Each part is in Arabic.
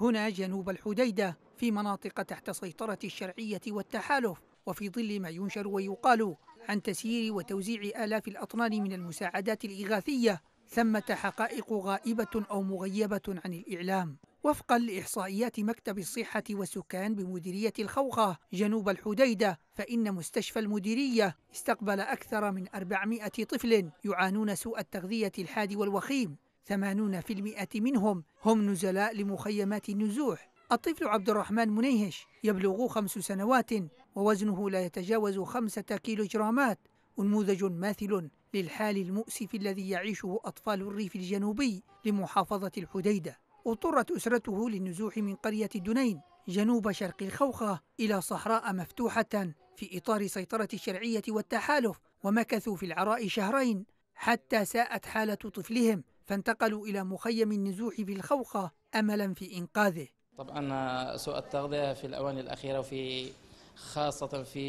هنا جنوب الحديدة في مناطق تحت سيطرة الشرعية والتحالف وفي ظل ما ينشر ويقال عن تسيير وتوزيع آلاف الأطنان من المساعدات الإغاثية ثمة حقائق غائبة أو مغيبة عن الإعلام وفقا لإحصائيات مكتب الصحة والسكان بمديرية الخوخة جنوب الحديدة فإن مستشفى المديرية استقبل أكثر من 400 طفل يعانون سوء التغذية الحاد والوخيم 80% منهم هم نزلاء لمخيمات النزوح الطفل عبد الرحمن منيهش يبلغ خمس سنوات ووزنه لا يتجاوز خمسة كيلوغرامات نموذج ماثل للحال المؤسف الذي يعيشه أطفال الريف الجنوبي لمحافظة الحديدة اضطرت أسرته للنزوح من قرية الدنين جنوب شرق الخوخة إلى صحراء مفتوحة في إطار سيطرة الشرعية والتحالف ومكثوا في العراء شهرين حتى ساءت حالة طفلهم فانتقلوا إلى مخيم النزوح في الخوخة أملا في إنقاذه طبعا سوء التغذية في الأواني الأخيرة وفي خاصة في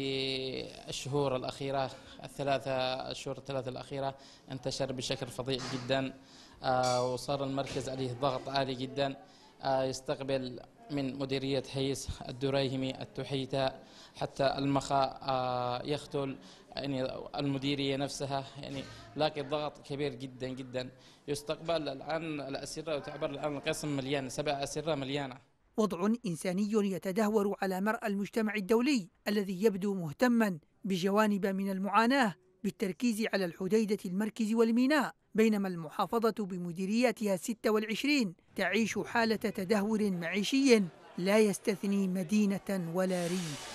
الشهور الأخيرة الثلاثة الشهور الثلاثة الأخيرة انتشر بشكل فظيع جدا آه، وصار المركز عليه ضغط عالي جدا آه، يستقبل من مديرية هيس الدريهمي التحيتة حتى المخا آه، يختل يعني المديريه نفسها يعني لكن ضغط كبير جدا جدا يستقبل الان الاسره وتعبر الان القسم مليان سبع اسره مليانه وضع انساني يتدهور على مرأى المجتمع الدولي الذي يبدو مهتما بجوانب من المعاناه بالتركيز على الحديده المركز والميناء بينما المحافظة بمديريتها 26 تعيش حالة تدهور معيشي لا يستثني مدينة ولا ريف